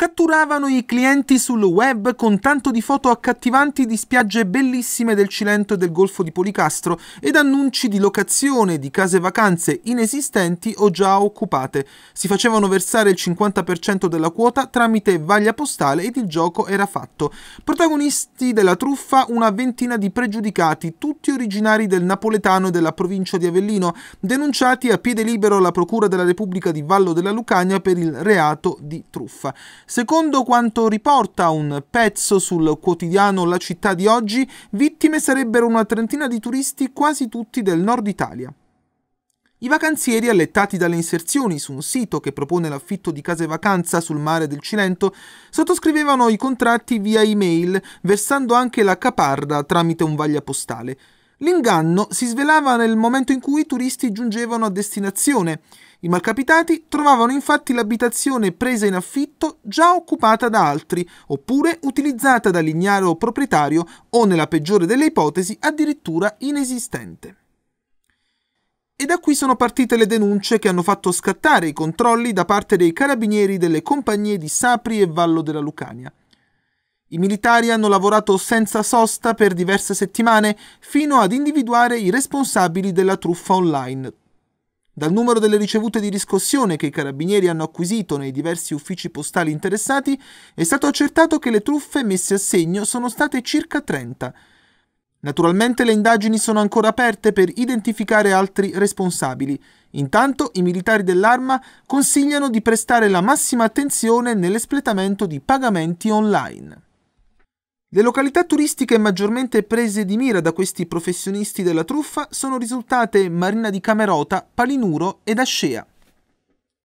catturavano i clienti sul web con tanto di foto accattivanti di spiagge bellissime del Cilento e del Golfo di Policastro ed annunci di locazione di case vacanze inesistenti o già occupate. Si facevano versare il 50% della quota tramite vaglia postale ed il gioco era fatto. Protagonisti della truffa una ventina di pregiudicati, tutti originari del napoletano e della provincia di Avellino, denunciati a piede libero alla Procura della Repubblica di Vallo della Lucania per il reato di truffa. Secondo quanto riporta un pezzo sul quotidiano La città di oggi, vittime sarebbero una trentina di turisti, quasi tutti del nord Italia. I vacanzieri, allettati dalle inserzioni su un sito che propone l'affitto di case vacanza sul mare del Cilento, sottoscrivevano i contratti via email, versando anche la caparra tramite un vaglia postale. L'inganno si svelava nel momento in cui i turisti giungevano a destinazione. I malcapitati trovavano infatti l'abitazione presa in affitto già occupata da altri, oppure utilizzata dall'ignaro proprietario o, nella peggiore delle ipotesi, addirittura inesistente. E da qui sono partite le denunce che hanno fatto scattare i controlli da parte dei carabinieri delle compagnie di Sapri e Vallo della Lucania. I militari hanno lavorato senza sosta per diverse settimane fino ad individuare i responsabili della truffa online. Dal numero delle ricevute di riscossione che i carabinieri hanno acquisito nei diversi uffici postali interessati, è stato accertato che le truffe messe a segno sono state circa 30. Naturalmente le indagini sono ancora aperte per identificare altri responsabili. Intanto i militari dell'arma consigliano di prestare la massima attenzione nell'espletamento di pagamenti online. Le località turistiche maggiormente prese di mira da questi professionisti della truffa sono risultate Marina di Camerota, Palinuro ed Ascea.